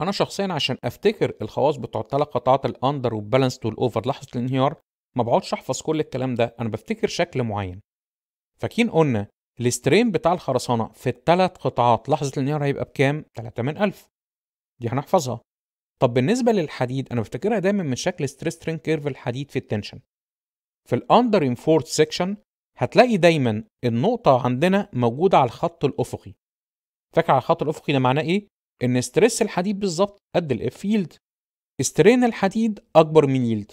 انا شخصيا عشان افتكر الخواص بتوع الثلاث قطعات الاندر والبالانس والاوفر لحظه الانهيار ما بقعدش احفظ كل الكلام ده انا بفتكر شكل معين فاكرين قلنا الاسترين بتاع الخرسانه في الثلاث قطعات لحظه الانهيار هيبقى بكام 8000 دي هنحفظها طب بالنسبه للحديد انا بفتكرها دايما من شكل ستريس ترين كيرف الحديد في التنشن في الاندر انفورد سيكشن هتلاقي دايما النقطه عندنا موجوده على الخط الافقي فاكر على الخط الافقي ده معناه ايه ان ستريس الحديد بالظبط قد الاف يلد استرين الحديد اكبر من يلد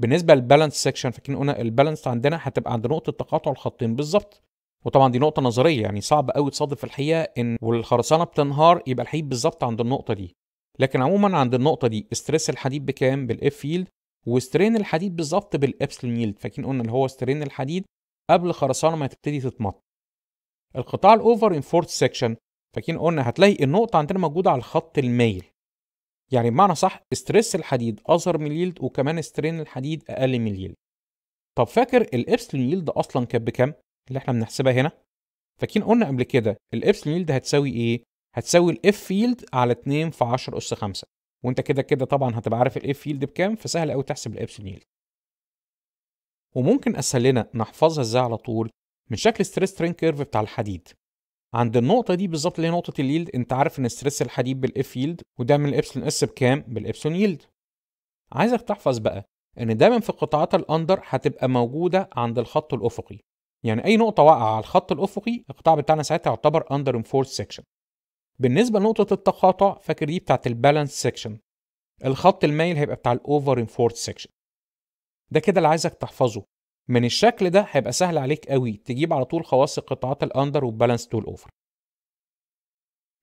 بالنسبه للبالانس سيكشن فاكرين قلنا البالانس عندنا هتبقى عند نقطه تقاطع الخطين بالظبط وطبعا دي نقطه نظريه يعني صعب قوي تصادف في الحقيقه ان والخرسانه بتنهار يبقى الحديد بالظبط عند النقطه دي لكن عموما عند النقطه دي ستريس الحديد بكام بالاف يلد وسترين الحديد بالظبط بالابسلون يلد فاكرين قلنا اللي هو سترين الحديد قبل الخرسانه ما تبتدي تتمط القطاع الاوفر انفورد سيكشن فاكرين قلنا هتلاقي النقطة عندنا موجودة على الخط المايل يعني بمعنى صح ستريس الحديد أظهر من اليلد وكمان سترين الحديد أقل من اليلد طب فاكر الإبسلون يلد أصلا كانت بكام اللي احنا بنحسبها هنا فاكرين قلنا قبل كده الإبسلون يلد هتساوي إيه هتساوي الإف يلد على 2 في 10 أس 5 وانت كده كده طبعا هتبقى عارف الإف يلد بكام فسهل قوي تحسب الإبسلون يلد وممكن اسهل لنا نحفظها ازاي على طول من شكل ستريس ترين كيرف بتاع الحديد عند النقطة دي بالظبط اللي هي نقطة اليلد أنت عارف إن ستريس الحديد بالإف يلد وده من الإبسلون إس بكام؟ بالإبسلون يلد. عايزك تحفظ بقى إن دايما في القطاعات الأندر هتبقى موجودة عند الخط الأفقي. يعني أي نقطة واقعة على الخط الأفقي القطاع بتاعنا ساعتها يعتبر أندر انفورس سيكشن. بالنسبة لنقطة التقاطع فاكر دي بتاعت البالانس سيكشن. الخط المايل هيبقى بتاع الأوفر انفورس سيكشن. ده كده اللي عايزك تحفظه من الشكل ده هيبقى سهل عليك قوي تجيب على طول خواص القطاعات الاندر والبالانس تول اوفر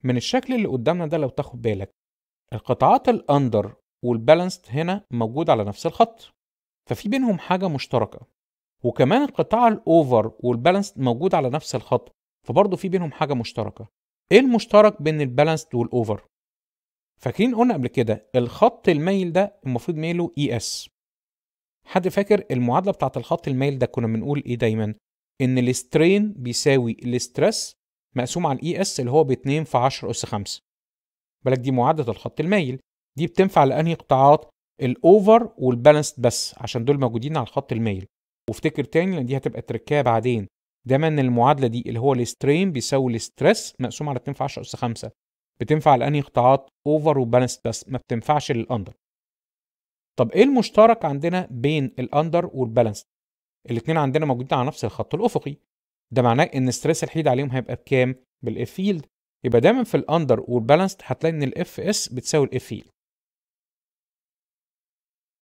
من الشكل اللي قدامنا ده لو تاخد بالك القطاعات الاندر والبالانسد هنا موجود على نفس الخط ففي بينهم حاجه مشتركه وكمان القطاع الاوفر والبالانسد موجود على نفس الخط فبرضه في بينهم حاجه مشتركه ايه المشترك بين البالانسد والاوفر فاكرين قلنا قبل كده الخط الميل ده المفروض ميله اي e اس حد فاكر المعادله بتاعه الخط المايل ده كنا بنقول ايه دايما ان السترين بيساوي الاسترس مقسوم على الاي اس e اللي هو ب 2 في 10 اس 5 بالك دي معادله الخط المايل دي بتنفع لانهي قطاعات الاوفر والبالانسد بس عشان دول موجودين على الخط المايل وافتكر تاني لان دي هتبقى تركية بعدين دايما ان المعادله دي اللي هو السترين بيساوي الاسترس مقسوم على 2 في 10 اس 5 بتنفع لانهي قطاعات اوفر وبالانسد بس ما بتنفعش للاندر طب ايه المشترك عندنا بين الاندر والبالانس الاثنين عندنا موجودين على نفس الخط الافقي ده معناه ان ستريس الحيد عليهم هيبقى بكام بالاف فيلد يبقى دايما في الاندر والبالانس هتلاقي ان الاف اس بتساوي الاف فيلد